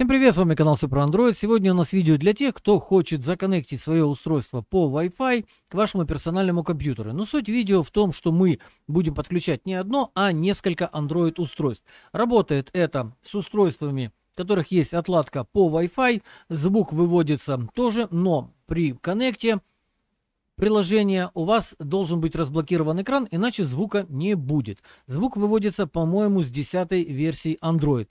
Всем привет, с вами канал Супер Android. Сегодня у нас видео для тех, кто хочет законнектить свое устройство по Wi-Fi к вашему персональному компьютеру. Но суть видео в том, что мы будем подключать не одно, а несколько Android устройств. Работает это с устройствами, в которых есть отладка по Wi-Fi, звук выводится тоже, но при коннекте приложения у вас должен быть разблокирован экран, иначе звука не будет. Звук выводится, по-моему, с 10 версии Android.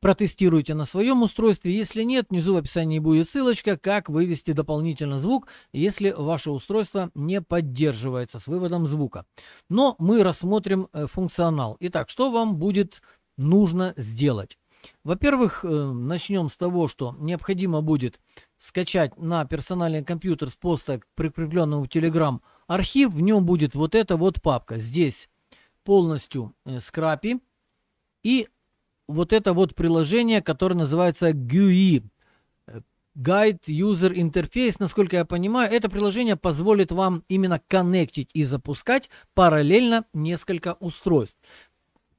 Протестируйте на своем устройстве, если нет, внизу в описании будет ссылочка, как вывести дополнительно звук, если ваше устройство не поддерживается с выводом звука. Но мы рассмотрим э, функционал. Итак, что вам будет нужно сделать? Во-первых, э, начнем с того, что необходимо будет скачать на персональный компьютер с поста, прикрепленного в Telegram, архив. В нем будет вот эта вот папка. Здесь полностью э, скрапи. И вот это вот приложение, которое называется GUI, э, Guide User Interface, насколько я понимаю, это приложение позволит вам именно коннектить и запускать параллельно несколько устройств.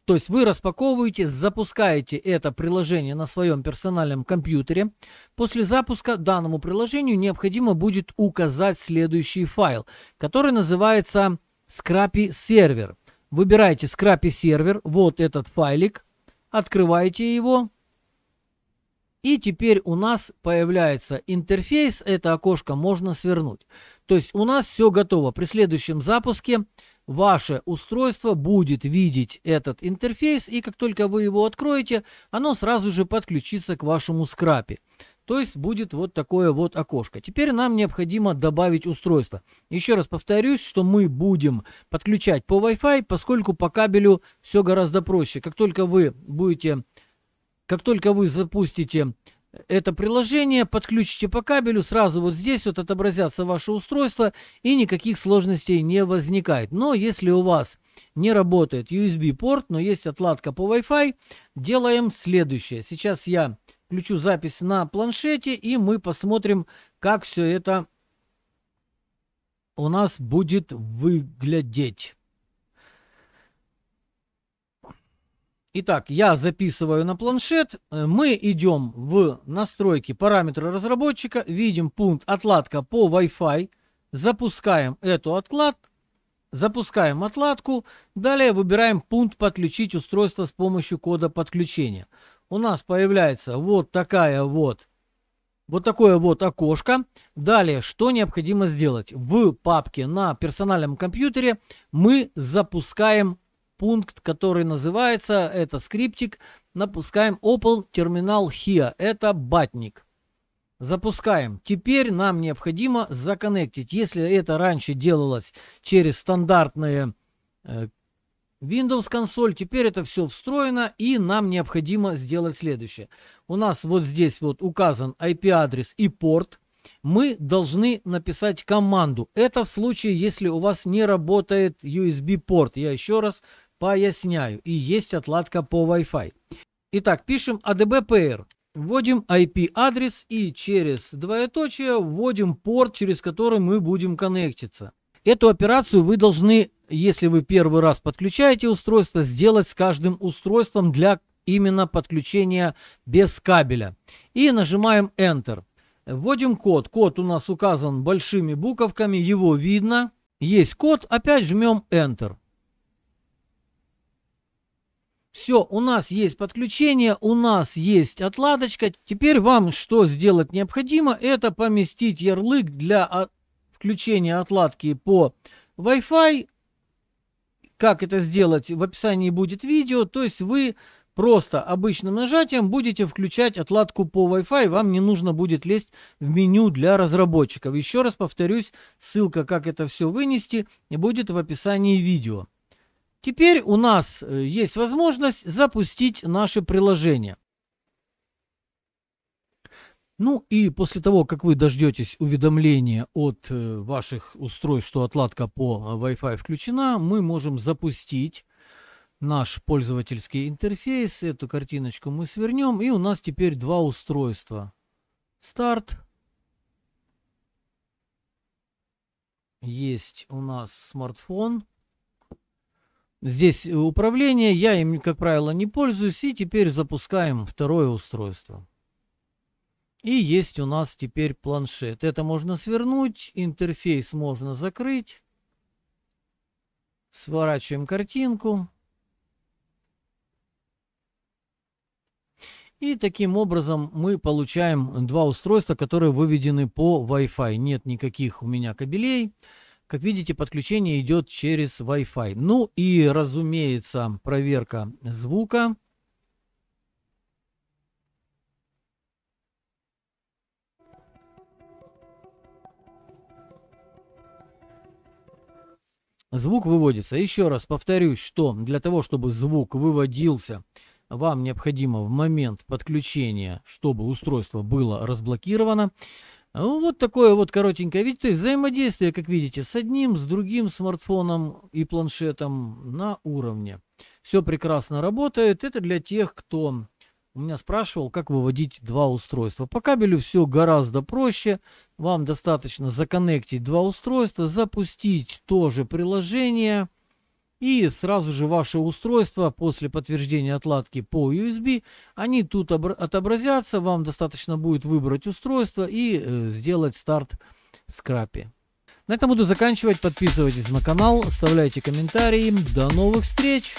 То есть вы распаковываете, запускаете это приложение на своем персональном компьютере. После запуска данному приложению необходимо будет указать следующий файл, который называется Scrappy Server. Выбираете Scrappy Server, вот этот файлик открываете его. И теперь у нас появляется интерфейс, это окошко можно свернуть. То есть у нас все готово. При следующем запуске ваше устройство будет видеть этот интерфейс, и как только вы его откроете, оно сразу же подключится к вашему скрапе. То есть будет вот такое вот окошко. Теперь нам необходимо добавить устройство. Еще раз повторюсь, что мы будем подключать по Wi-Fi, поскольку по кабелю все гораздо проще. Как только вы будете, как только вы запустите э, это приложение, подключите по кабелю, сразу вот здесь вот отобразятся ваше устройство и никаких сложностей не возникает. Но если у вас не работает USB-порт, но есть отладка по Wi-Fi, делаем следующее. Сейчас я включу запись на планшете, и мы посмотрим, как все это у нас будет выглядеть. Итак, я записываю на планшет. Мы идем в настройки параметра разработчика, видим пункт отладка по Wi-Fi, запускаем эту отладку, запускаем отладку, далее выбираем пункт подключить устройство с помощью кода подключения у нас появляется вот такая вот вот такое вот окошко. Далее, что необходимо сделать? В папке на персональном компьютере мы запускаем пункт, который называется, это скриптик, напускаем Opel Terminal Here, это батник. Запускаем. Теперь нам необходимо законнектить. Если это раньше делалось через стандартные э, Windows консоль, теперь это все встроено, и нам необходимо сделать следующее. У нас вот здесь вот указан IP-адрес и порт. Мы должны написать команду. Это в случае, если у вас не работает USB-порт. Я еще раз поясняю. И есть отладка по Wi-Fi. Итак, пишем adbpr. Вводим IP-адрес и через двоеточие вводим порт, через который мы будем коннектиться. Эту операцию вы должны если вы первый раз подключаете устройство, сделать с каждым устройством для именно подключения без кабеля. И нажимаем Enter. Вводим код. Код у нас указан большими буковками, его видно. Есть код, опять жмем Enter. Все, у нас есть подключение, у нас есть отладочка. Теперь вам что сделать необходимо, это поместить ярлык для а, включения отладки по Wi-Fi как это сделать, в описании будет видео, то есть вы просто обычным нажатием будете включать отладку по Wi-Fi, вам не нужно будет лезть в меню для разработчиков. Еще раз повторюсь, ссылка, как это все вынести, будет в описании видео. Теперь у нас э, есть возможность запустить наше приложение. Ну и после того, как вы дождетесь уведомления от э, ваших устройств, что отладка по э, Wi-Fi включена, мы можем запустить наш пользовательский интерфейс. Эту картиночку мы свернем. И у нас теперь два устройства. Старт. Есть у нас смартфон. Здесь управление. Я им, как правило, не пользуюсь. И теперь запускаем второе устройство. И есть у нас теперь планшет. Это можно свернуть, интерфейс можно закрыть. Сворачиваем картинку. И таким образом мы получаем два устройства, которые выведены по Wi-Fi. Нет никаких у меня кабелей. Как видите, подключение идет через Wi-Fi. Ну и, разумеется, проверка звука. Звук выводится. Еще раз повторюсь, что для того, чтобы звук выводился, вам необходимо в момент подключения, чтобы устройство было разблокировано, ну, вот такое вот коротенькое. Ведь то есть взаимодействие, как видите, с одним, с другим смартфоном и планшетом на уровне. Все прекрасно работает. Это для тех, кто у меня спрашивал, как выводить два устройства. По кабелю все гораздо проще. Вам достаточно законнектить два устройства, запустить тоже приложение. И сразу же ваше устройство после подтверждения отладки по USB, они тут отобразятся. Вам достаточно будет выбрать устройство и э, сделать старт скрапе. На этом буду заканчивать. Подписывайтесь на канал, оставляйте комментарии. До новых встреч!